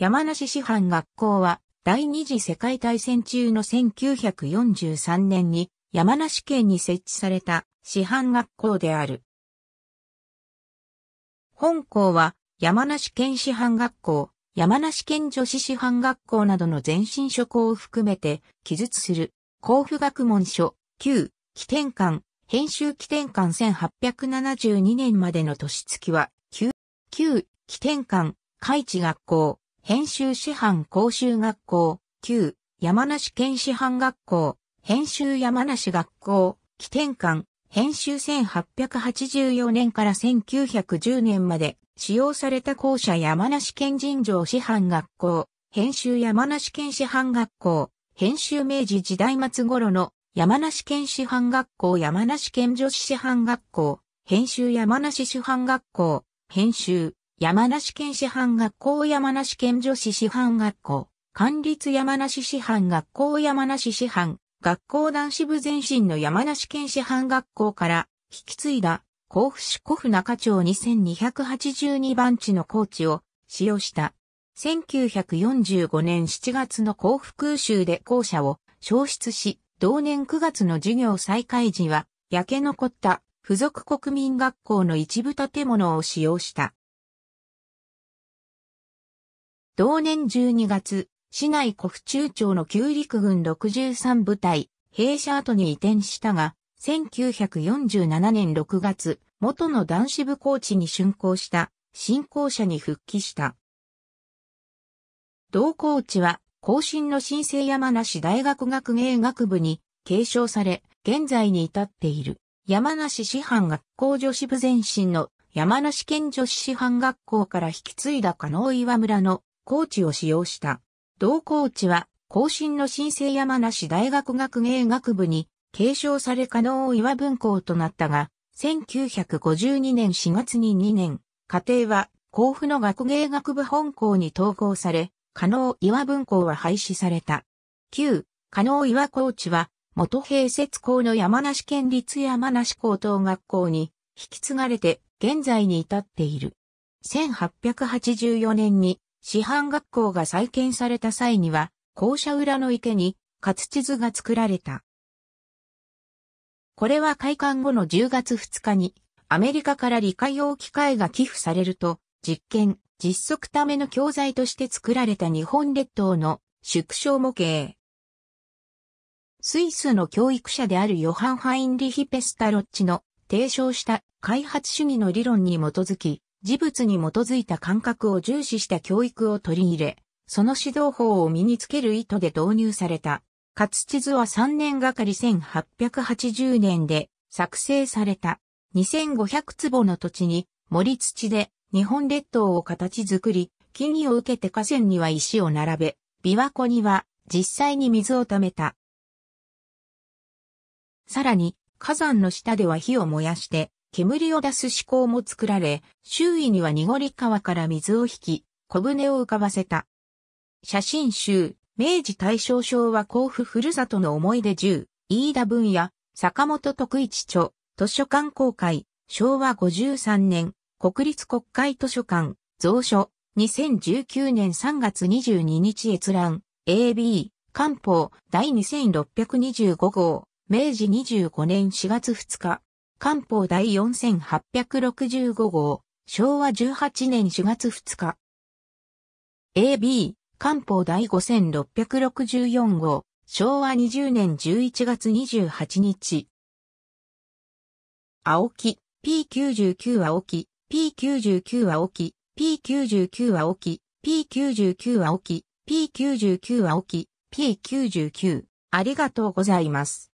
山梨師範学校は、第二次世界大戦中の1943年に山梨県に設置された師範学校である。本校は山梨県師範学校、山梨県女子師範学校などの前身諸校を含めて記述する、甲府学問書、旧、起点館、編集起点館1872年までの年月は、旧、旧、起点館、開智学校、編集師範講習学校、旧、山梨県師範学校、編集山梨学校、起点館、編集1884年から1910年まで使用された校舎山梨県人城師範学校、編集山梨県師範学校、編集明治時代末頃の山梨県師範学校山梨県女子師範学校、編集山梨師範学校、編集、山梨県師範学校山梨県女子師範学校、管立山梨師範学校山梨師範、学校男子部前身の山梨県師範学校から引き継いだ甲府市古府中町2282番地の高地を使用した。1945年7月の甲府空襲で校舎を消失し、同年9月の授業再開時は焼け残った付属国民学校の一部建物を使用した。同年12月、市内古府中町の旧陸軍63部隊、弊社後に移転したが、1947年6月、元の男子部高チに竣工した新校舎に復帰した。同校地は、後進の新生山梨大学学芸学部に継承され、現在に至っている。山梨師範学校女子部前身の山梨県女子師範学校から引き継いだ加納岩村のコーチを使用した。同コーチは、後進の新生山梨大学学芸学部に継承され加納岩文校となったが、1952年4月に2年、家庭は甲府の学芸学部本校に統合され、加納岩文校は廃止された。旧、加納岩コーチは、元平設校の山梨県立山梨高等学校に引き継がれて現在に至っている。1884年に師範学校が再建された際には、校舎裏の池に活地図が作られた。これは開館後の10月2日に、アメリカから理科用機械が寄付されると、実験、実測ための教材として作られた日本列島の縮小模型。スイスの教育者であるヨハン・ハインリヒ・ペスタロッチの提唱した開発主義の理論に基づき、事物に基づいた感覚を重視した教育を取り入れ、その指導法を身につける意図で導入された。活地図は3年がかり1880年で作成された。2500坪の土地に森土で日本列島を形作り、木々を受けて河川には石を並べ、琵琶湖には実際に水を溜めた。さらに火山の下では火を燃やして煙を出す思考も作られ、周囲には濁り川から水を引き、小舟を浮かばせた。写真集、明治大正昭和甲府ふるさとの思い出10、飯田文也、坂本徳一著、図書館公開、昭和53年、国立国会図書館、蔵書、2019年3月22日閲覧、AB、官報、第2625号、明治25年4月2日。官報第4865号、昭和18年4月2日。AB、官報第5664号、昭和20年11月28日。青木、P99 は青木、P99 は青木、P99 は青木、P99 は青木、P99 は青木、P99。ありがとうございます。